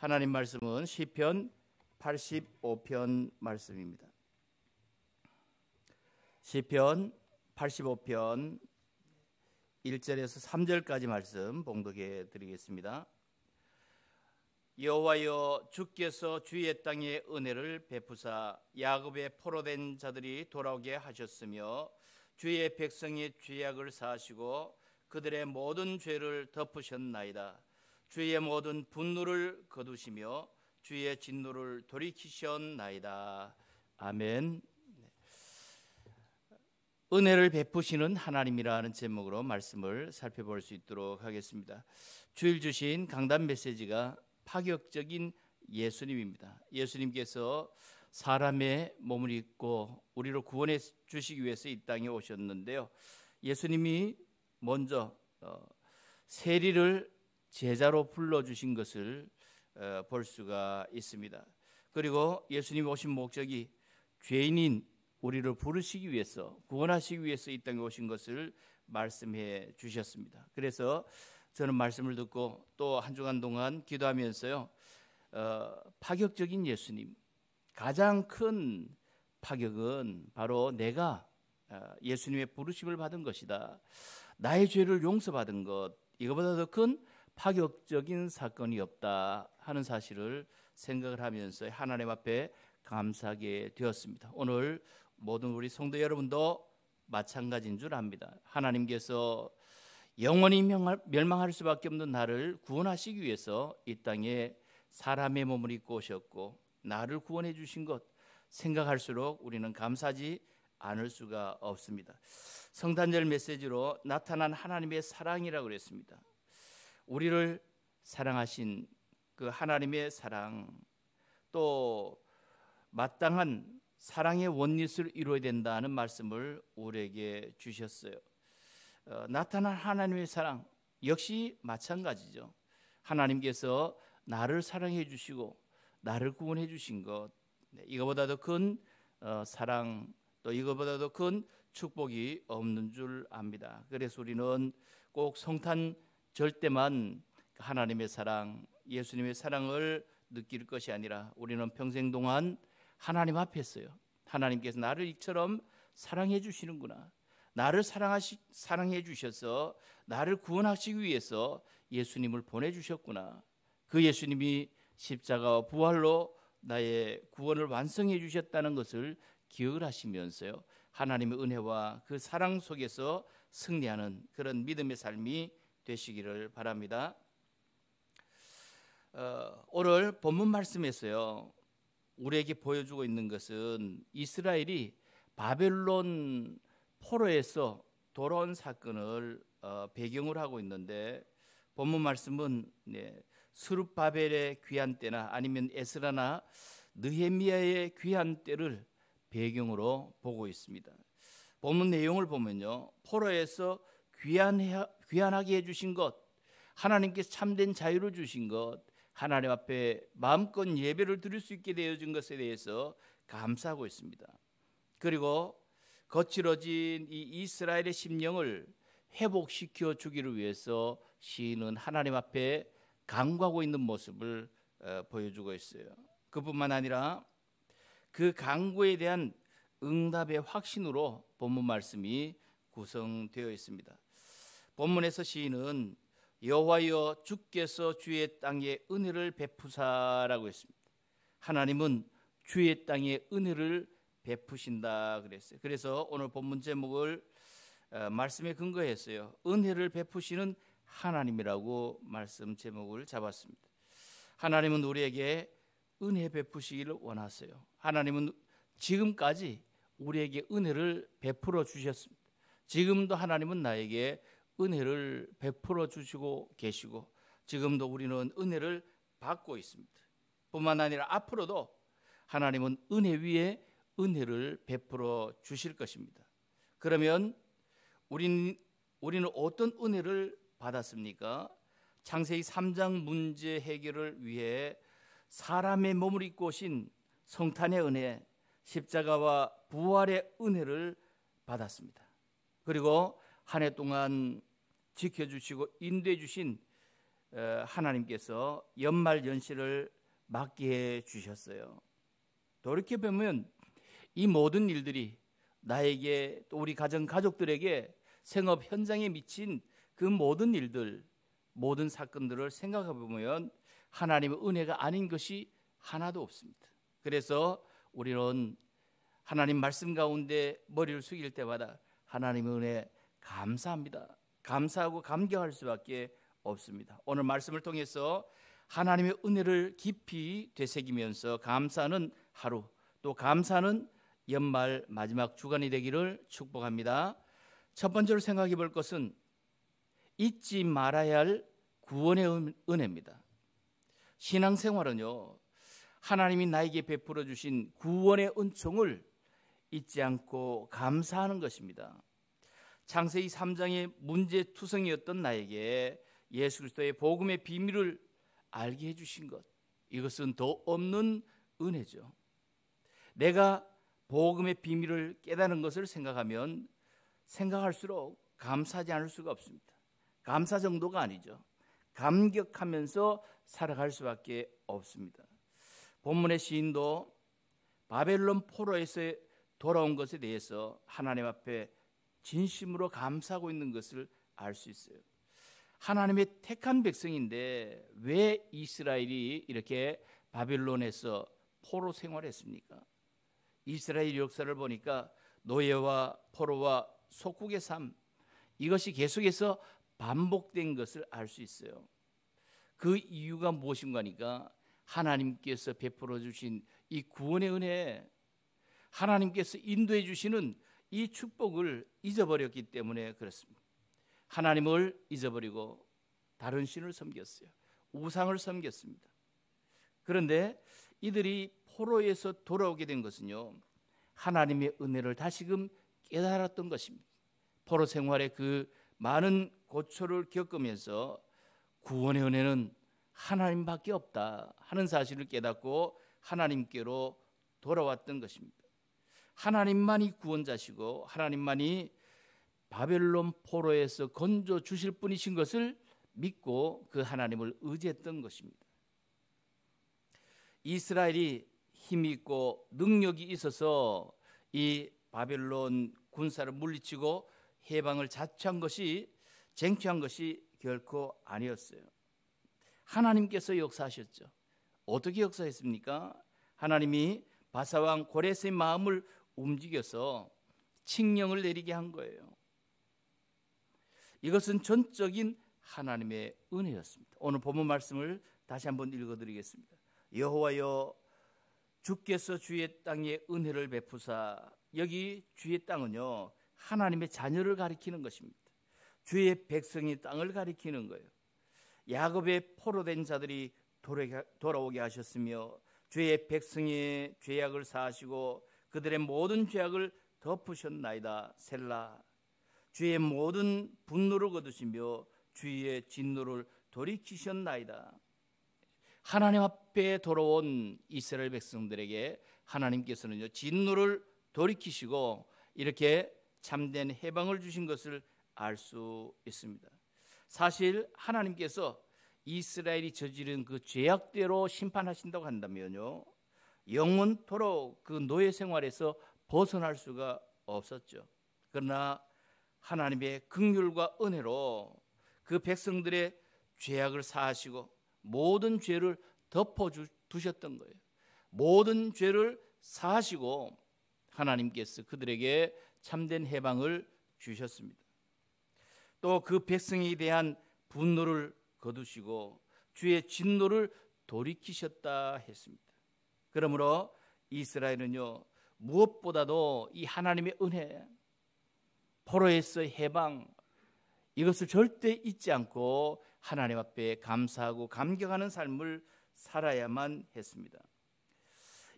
하나님 말씀은 시편 85편 말씀입니다. 시편 85편 1절에서 3절까지 말씀 봉독해 드리겠습니다. 여호와여 주께서 주의 땅에 은혜를 베푸사 야곱의 포로된 자들이 돌아오게 하셨으며 주의 백성의 죄악을 사하시고 그들의 모든 죄를 덮으셨나이다. 주의 모든 분노를 거두시며 주의 진노를 돌이키셨나이다. 아멘. 네. 은혜를 베푸시는 하나님이라는 제목으로 말씀을 살펴볼 수 있도록 하겠습니다. 주일 주신 강단 메시지가 파격적인 예수님입니다. 예수님께서 사람의 몸을 입고 우리를 구원해 주시기 위해서 이 땅에 오셨는데요. 예수님이 먼저 어, 세리를 제자로 불러주신 것을 어, 볼 수가 있습니다. 그리고 예수님이 오신 목적이 죄인인 우리를 부르시기 위해서 구원하시기 위해서 이 땅에 오신 것을 말씀해 주셨습니다. 그래서 저는 말씀을 듣고 또 한 주간 동안 기도하면서요 어, 파격적인 예수님 가장 큰 파격은 바로 내가 어, 예수님의 부르심을 받은 것이다. 나의 죄를 용서받은 것 이거보다 더큰 파격적인 사건이 없다 하는 사실을 생각을 하면서 하나님 앞에 감사하게 되었습니다. 오늘 모든 우리 성도 여러분도 마찬가지인 줄 압니다. 하나님께서 영원히 멸망할 수밖에 없는 나를 구원하시기 위해서 이 땅에 사람의 몸을 입고 오셨고 나를 구원해 주신 것 생각할수록 우리는 감사지 않을 수가 없습니다. 성탄절 메시지로 나타난 하나님의 사랑이라고 그랬습니다. 우리를 사랑하신 그 하나님의 사랑 또 마땅한 사랑의 원리를 이루어야 된다는 말씀을 우리에게 주셨어요. 어, 나타난 하나님의 사랑 역시 마찬가지죠. 하나님께서 나를 사랑해 주시고 나를 구원해 주신 것 네, 이거보다 더큰 어, 사랑 또 이거보다 더 큰 축복이 없는 줄 압니다. 그래서 우리는 꼭 성탄 절대만 그 하나님의 사랑, 예수님의 사랑을 느낄 것이 아니라 우리는 평생 동안 하나님 앞에 있어요. 하나님께서 나를 이처럼 사랑해 주시는구나. 나를 사랑하시 사랑해 주셔서 나를 구원하시기 위해서 예수님을 보내 주셨구나. 그 예수님이 십자가와 부활로 나의 구원을 완성해 주셨다는 것을 기억을 하시면서요. 하나님의 은혜와 그 사랑 속에서 승리하는 그런 믿음의 삶이 되시기를 바랍니다. 어, 오늘 본문 말씀에서요. 우리에게 보여주고 있는 것은 이스라엘이 바벨론 포로에서 돌아온 사건을 어, 배경을 하고 있는데 본문 말씀은 네, 스룹바벨의 귀한 때나 아니면 에스라나 느헤미야의 귀한 때를 배경으로 보고 있습니다. 본문 내용을 보면요. 포로에서 귀환 귀한하게 해주신 것, 하나님께 참된 자유를 주신 것, 하나님 앞에 마음껏 예배를 드릴 수 있게 되어진 것에 대해서 감사하고 있습니다. 그리고 거칠어진 이 이스라엘의 심령을 회복시켜 주기를 위해서 시인은 하나님 앞에 강구하고 있는 모습을 어, 보여주고 있어요. 그뿐만 아니라 그 강구에 대한 응답의 확신으로 본문 말씀이 구성되어 있습니다. 본문에서 시인은 여호와여 주께서 주의 땅에 은혜를 베푸사라고 했습니다. 하나님은 주의 땅에 은혜를 베푸신다 그랬어요. 그래서 오늘 본문 제목을 어, 말씀에 근거했어요. 은혜를 베푸시는 하나님이라고 말씀 제목을 잡았습니다. 하나님은 우리에게 은혜 베푸시기를 원하세요. 하나님은 지금까지 우리에게 은혜를 베풀어 주셨습니다. 지금도 하나님은 나에게 은혜를 베풀어 주시고 계시고 지금도 우리는 은혜를 받고 있습니다. 뿐만 아니라 앞으로도 하나님은 은혜 위에 은혜를 베풀어 주실 것입니다. 그러면 우린, 우리는 어떤 은혜를 받았습니까? 창세기 3장 문제 해결을 위해 사람의 몸을 입고 오신 성탄의 은혜, 십자가와 부활의 은혜를 받았습니다. 그리고 한 해 동안 지켜주시고 인도해 주신 어, 하나님께서 연말 연시를 맞게 해 주셨어요. 돌이켜 보면 이 모든 일들이 나에게 또 우리 가정 가족들에게 생업 현장에 미친 그 모든 일들 모든 사건들을 생각해 보면 하나님의 은혜가 아닌 것이 하나도 없습니다. 그래서 우리는 하나님 말씀 가운데 머리를 숙일 때마다 하나님의 은혜 감사합니다. 감사하고 감격할 수밖에 없습니다. 오늘 말씀을 통해서 하나님의 은혜를 깊이 되새기면서 감사는 하루 또 감사는 연말 마지막 주간이 되기를 축복합니다. 첫 번째로 생각해 볼 것은 잊지 말아야 할 구원의 은혜입니다. 신앙생활은요. 하나님이 나에게 베풀어 주신 구원의 은총을 잊지 않고 감사하는 것입니다. 창세기 3장의 문제투성이었던 나에게 예수 그리스도의 복음의 비밀을 알게 해주신 것 이것은 더 없는 은혜죠. 내가 복음의 비밀을 깨닫는 것을 생각하면 생각할수록 감사하지 않을 수가 없습니다. 감사 정도가 아니죠. 감격하면서 살아갈 수밖에 없습니다. 본문의 시인도 바벨론 포로에서 돌아온 것에 대해서 하나님 앞에 진심으로 감사하고 있는 것을 알 수 있어요. 하나님의 택한 백성인데 왜 이스라엘이 이렇게 바빌론에서 포로 생활했습니까? 이스라엘 역사를 보니까 노예와 포로와 속국의 삶 이것이 계속해서 반복된 것을 알 수 있어요. 그 이유가 무엇인가 니까 하나님께서 베풀어 주신 이 구원의 은혜 하나님께서 인도해 주시는 이 축복을 잊어버렸기 때문에 그렇습니다. 하나님을 잊어버리고 다른 신을 섬겼어요. 우상을 섬겼습니다. 그런데 이들이 포로에서 돌아오게 된 것은요. 하나님의 은혜를 다시금 깨달았던 것입니다. 포로 생활의 그 많은 고초를 겪으면서 구원의 은혜는 하나님밖에 없다 하는 사실을 깨닫고 하나님께로 돌아왔던 것입니다. 하나님만이 구원자시고 하나님만이 바벨론 포로에서 건져 주실 분이신 것을 믿고 그 하나님을 의지했던 것입니다. 이스라엘이 힘 있고 능력이 있어서 이 바벨론 군사를 물리치고 해방을 자처한 것이 쟁취한 것이 결코 아니었어요. 하나님께서 역사하셨죠. 어떻게 역사했습니까? 하나님이 바사왕 고레스의 마음을 움직여서 칙령을 내리게 한 거예요. 이것은 전적인 하나님의 은혜였습니다. 오늘 본문 말씀을 다시 한번 읽어드리겠습니다. 여호와여 주께서 주의 땅에 은혜를 베푸사 여기 주의 땅은요 하나님의 자녀를 가리키는 것입니다. 주의 백성이 땅을 가리키는 거예요. 야곱의 포로된 자들이 돌아오게 하셨으며 주의 백성의 죄악을 사하시고 그들의 모든 죄악을 덮으셨나이다 셀라 주의 모든 분노를 거두시며 주의 진노를 돌이키셨나이다 하나님 앞에 돌아온 이스라엘 백성들에게 하나님께서는요 진노를 돌이키시고 이렇게 참된 해방을 주신 것을 알 수 있습니다. 사실 하나님께서 이스라엘이 저지른 그 죄악대로 심판하신다고 한다면요. 영원토록 그 노예 생활에서 벗어날 수가 없었죠. 그러나 하나님의 긍휼과 은혜로 그 백성들의 죄악을 사하시고 모든 죄를 덮어 두셨던 거예요. 모든 죄를 사하시고 하나님께서 그들에게 참된 해방을 주셨습니다. 또 그 백성에 대한 분노를 거두시고 주의 진노를 돌이키셨다 했습니다. 그러므로 이스라엘은요 무엇보다도 이 하나님의 은혜, 포로에서의 해방 이것을 절대 잊지 않고 하나님 앞에 감사하고 감격하는 삶을 살아야만 했습니다.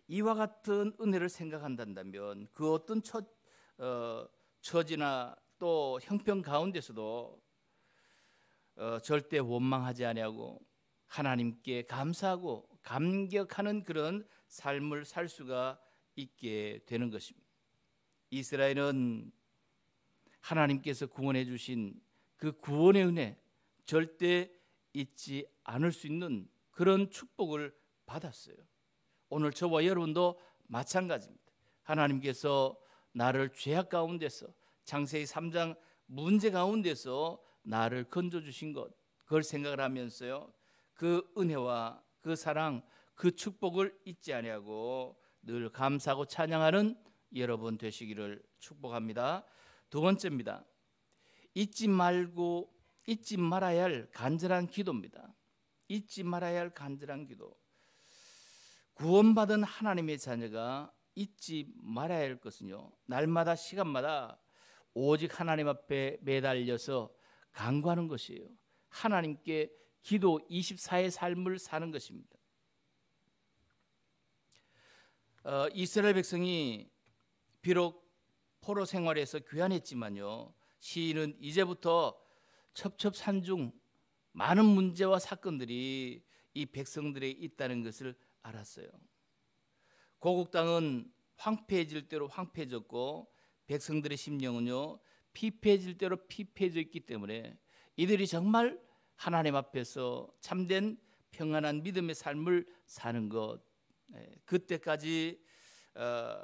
이와 같은 은혜를 생각한다면 그 어떤 처, 어, 처지나 또 형편 가운데서도 어, 절대 원망하지 아니하고 하나님께 감사하고 감격하는 그런 삶을 살 수가 있게 되는 것입니다. 이스라엘은 하나님께서 구원해 주신 그 구원의 은혜 절대 잊지 않을 수 있는 그런 축복을 받았어요. 오늘 저와 여러분도 마찬가지입니다. 하나님께서 나를 죄악 가운데서 창세기 3장 문제 가운데서 나를 건져 주신 것 그걸 생각을 하면서요. 그 은혜와 그 사랑 그 축복을 잊지 아니하고 늘 감사하고 찬양하는 여러분 되시기를 축복합니다. 두 번째입니다. 잊지 말고 잊지 말아야 할 간절한 기도입니다. 잊지 말아야 할 간절한 기도. 구원받은 하나님의 자녀가 잊지 말아야 할 것은요. 날마다 시간마다 오직 하나님 앞에 매달려서 간구하는 것이에요. 하나님께 기도 24의 삶을 사는 것입니다. 어, 이스라엘 백성이 비록 포로 생활에서 귀환했지만요. 시인은 이제부터 첩첩산중 많은 문제와 사건들이 이 백성들에 있다는 것을 알았어요. 고국 땅은 황폐해질 대로 황폐해졌고 백성들의 심령은요 피폐해질 대로 피폐해져 기 때문에 이들이 정말 하나님 앞에서 참된 평안한 믿음의 삶을 사는 것 예, 그때까지 어,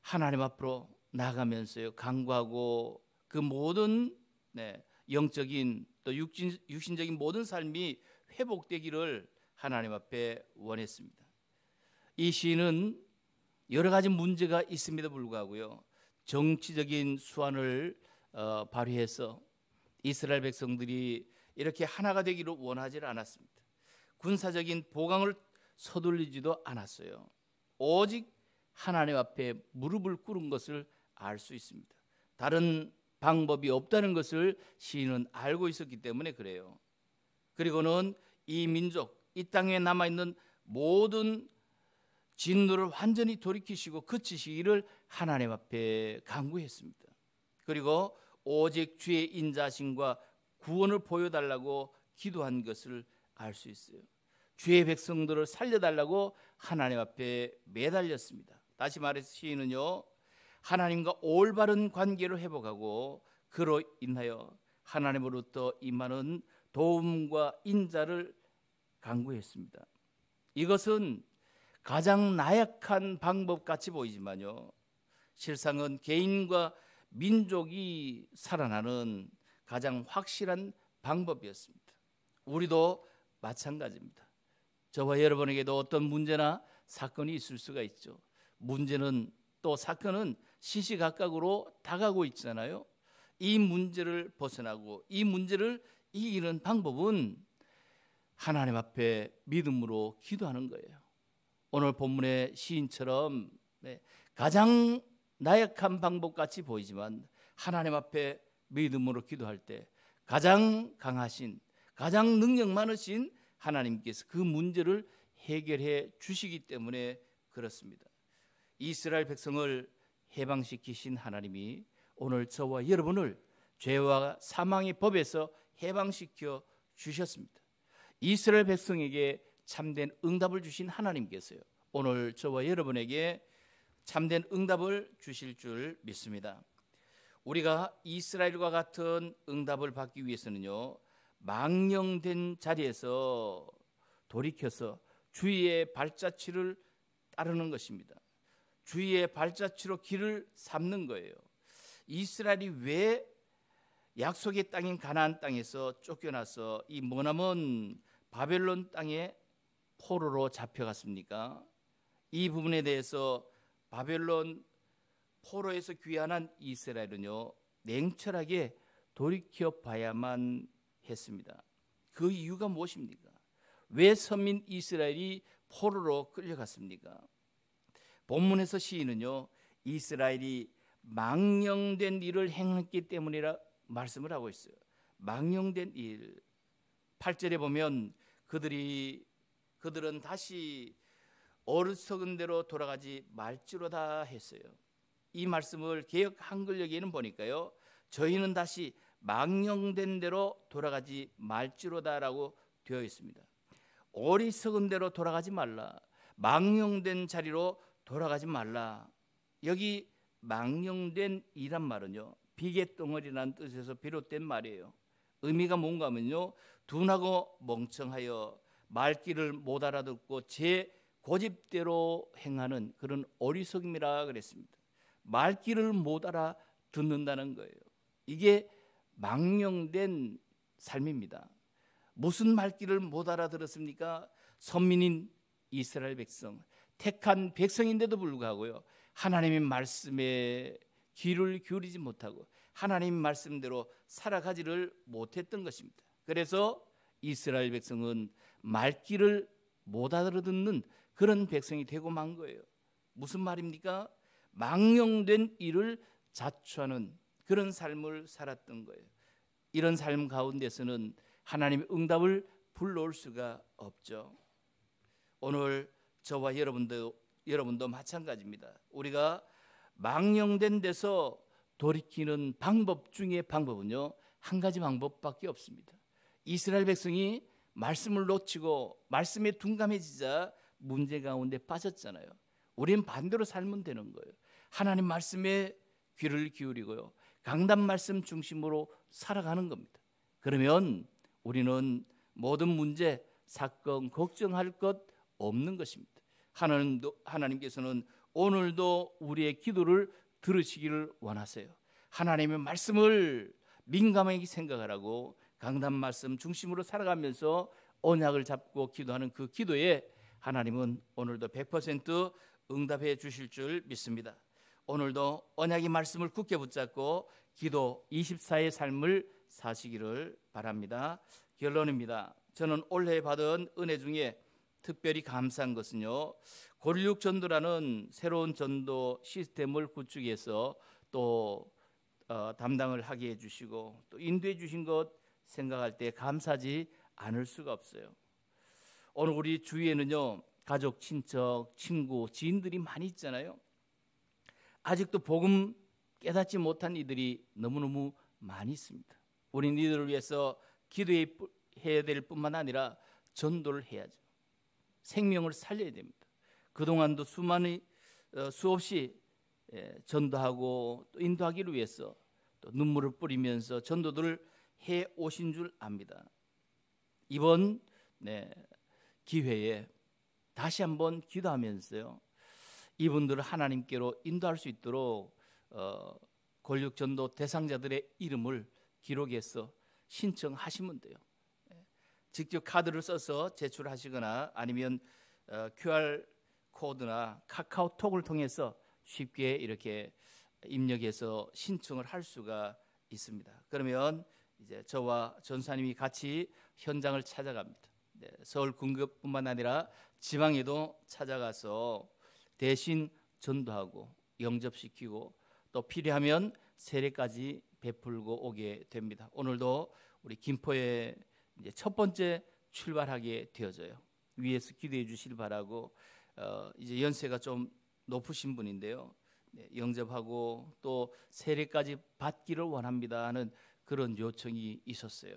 하나님 앞으로 나가면서요 강구하고 그 모든 네, 영적인 또 육신, 적인 모든 삶이 회복되기를 하나님 앞에 원했습니다. 이 시인은 여러 가지 문제가 있음에도 불구하고요 정치적인 수완을 어, 발휘해서 이스라엘 백성들이 이렇게 하나가 되기를 원하지를 않았습니다. 군사적인 보강을 서둘리지도 않았어요. 오직 하나님 앞에 무릎을 꿇은 것을 알 수 있습니다. 다른 방법이 없다는 것을 시인은 알고 있었기 때문에 그래요. 그리고는 이 민족, 이 땅에 남아 있는 모든 진노를 완전히 돌이키시고 그치시기를 하나님 앞에 강구했습니다. 그리고 오직 주의 인자심과 구원을 보여달라고 기도한 것을 알 수 있어요. 주의 백성들을 살려달라고 하나님 앞에 매달렸습니다. 다시 말해서 시인은요, 하나님과 올바른 관계를 회복하고 그로 인하여 하나님으로부터 임하는 도움과 인자를 강구했습니다. 이것은 가장 나약한 방법 같이 보이지만요, 실상은 개인과 민족이 살아나는 가장 확실한 방법이었습니다. 우리도 마찬가지입니다. 저와 여러분에게도 어떤 문제나 사건이 있을 수가 있죠. 문제는 또 사건은 시시각각으로 다가고 있잖아요. 이 문제를 벗어나고 이 문제를 이기는 방법은 하나님 앞에 믿음으로 기도하는 거예요. 오늘 본문의 시인처럼 네, 가장 나약한 방법같이 보이지만 하나님 앞에 믿음으로 기도할 때 가장 강하신 가장 능력 많으신 하나님께서 그 문제를 해결해 주시기 때문에 그렇습니다. 이스라엘 백성을 해방시키신 하나님이 오늘 저와 여러분을 죄와 사망의 법에서 해방시켜 주셨습니다. 이스라엘 백성에게 참된 응답을 주신 하나님께서요. 오늘 저와 여러분에게 참된 응답을 주실 줄 믿습니다. 우리가 이스라엘과 같은 응답을 받기 위해서는요. 망령된 자리에서 돌이켜서 주의 발자취를 따르는 것입니다. 주의 발자취로 길을 삼는 거예요. 이스라엘이 왜 약속의 땅인 가나안 땅에서 쫓겨나서 이 머나먼 바벨론 땅에 포로로 잡혀갔습니까? 이 부분에 대해서 바벨론 포로에서 귀환한 이스라엘은요 냉철하게 돌이켜 봐야만 했습니다. 그 이유가 무엇입니까? 왜 선민 이스라엘이 포로로 끌려갔습니까? 본문에서 시인은요 이스라엘이 망령된 일을 행했기 때문이라 말씀을 하고 있어요. 망령된 일. 팔절에 보면 그들이 그들은 다시 어리석은 대로 돌아가지 말지로다 했어요. 이 말씀을 개혁 한글역에는 보니까요. 저희는 다시 망령된 대로 돌아가지 말지로다라고 되어 있습니다. 어리석은 대로 돌아가지 말라. 망령된 자리로 돌아가지 말라. 여기 망령된 이란 말은요. 비계덩어리라는 뜻에서 비롯된 말이에요. 의미가 뭔가 하면요. 둔하고 멍청하여 말귀를 못 알아듣고 제 고집대로 행하는 그런 어리석음이라 그랬습니다. 말귀를 못 알아 듣는다는 거예요. 이게 망령된 삶입니다. 무슨 말귀를 못 알아들었습니까? 선민인 이스라엘 백성, 택한 백성인데도 불구하고요. 하나님의 말씀에 귀를 기울이지 못하고 하나님 말씀대로 살아가지를 못했던 것입니다. 그래서 이스라엘 백성은 말귀를 못 알아듣는 그런 백성이 되고 만 거예요. 무슨 말입니까? 망령된 일을 자초하는 그런 삶을 살았던 거예요. 이런 삶 가운데서는 하나님의 응답을 불러올 수가 없죠. 오늘 저와 여러분도 여러분도 마찬가지입니다. 우리가 망령된 데서 돌이키는 방법 중에 방법은요 한 가지 방법밖에 없습니다. 이스라엘 백성이 말씀을 놓치고 말씀에 둔감해지자 문제 가운데 빠졌잖아요. 우린 반대로 살면 되는 거예요. 하나님 말씀에 귀를 기울이고요. 강단 말씀 중심으로 살아가는 겁니다. 그러면 우리는 모든 문제, 사건 걱정할 것 없는 것입니다. 하나님도 하나님께서는 오늘도 우리의 기도를 들으시기를 원하세요. 하나님의 말씀을 민감하게 생각하라고 강단 말씀 중심으로 살아가면서 언약을 잡고 기도하는 그 기도에 하나님은 오늘도 100% 응답해 주실 줄 믿습니다. 오늘도 언약의 말씀을 굳게 붙잡고 기도 24의 삶을 사시기를 바랍니다. 결론입니다. 저는 올해 받은 은혜 중에 특별히 감사한 것은요. 골육 전도라는 새로운 전도 시스템을 구축해서 또 어, 담당을 하게 해 주시고 또 인도해 주신 것 생각할 때 감사지 하 않을 수가 없어요. 오늘 우리 주위에는요. 가족, 친척, 친구, 지인들이 많이 있잖아요. 아직도 복음 깨닫지 못한 이들이 너무너무 많이 있습니다. 우리는 이들을 위해서 기도해야 될 뿐만 아니라 전도를 해야죠. 생명을 살려야 됩니다. 그동안도 수많은 어, 수없이 예, 전도하고 또 인도하기를 위해서 또 눈물을 뿌리면서 전도들을 해 오신 줄 압니다. 이번 네, 기회에 다시 한번 기도하면서요. 이분들을 하나님께로 인도할 수 있도록 어, 권력 전도 대상자들의 이름을 기록해서 신청하시면 돼요. 예. 직접 카드를 써서 제출하시거나 아니면 어, QR 코드나 카카오톡을 통해서 쉽게 이렇게 입력해서 신청을 할 수가 있습니다. 그러면 이제 저와 전사님이 같이 현장을 찾아갑니다. 네, 서울 군급뿐만 아니라 지방에도 찾아가서 대신 전도하고 영접시키고 또 필요하면 세례까지 베풀고 오게 됩니다. 오늘도 우리 김포에 이제 첫 번째 출발하게 되어져요. 위에서 기도해 주시길 바라고 어, 이제 연세가 좀 높으신 분인데요. 네, 영접하고 또 세례까지 받기를 원합니다 하는 그런 요청이 있었어요.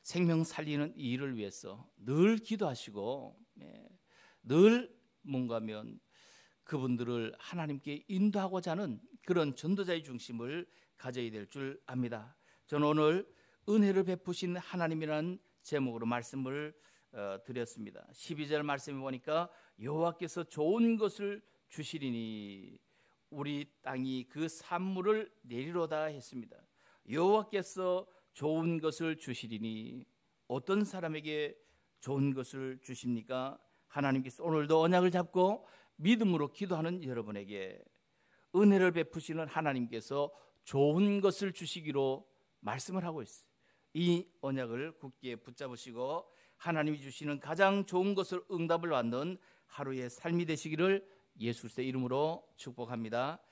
생명 살리는 일을 위해서 늘 기도하시고 네, 늘 뭔가면 그분들을 하나님께 인도하고자 하는 그런 전도자의 중심을 가져야 될 줄 압니다. 저는 오늘 은혜를 베푸신 하나님이라는 제목으로 말씀을 어, 드렸습니다. 12절 말씀에 보니까 여호와께서 좋은 것을 주시리니 우리 땅이 그 산물을 내리로다 했습니다. 여호와께서 좋은 것을 주시리니 어떤 사람에게 좋은 것을 주십니까? 하나님께서 오늘도 언약을 잡고 믿음으로 기도하는 여러분에게 은혜를 베푸시는 하나님께서 좋은 것을 주시기로 말씀을 하고 있어요. 이 언약을 굳게 붙잡으시고 하나님이 주시는 가장 좋은 것을 응답을 받는 하루의 삶이 되시기를 예수의 이름으로 축복합니다.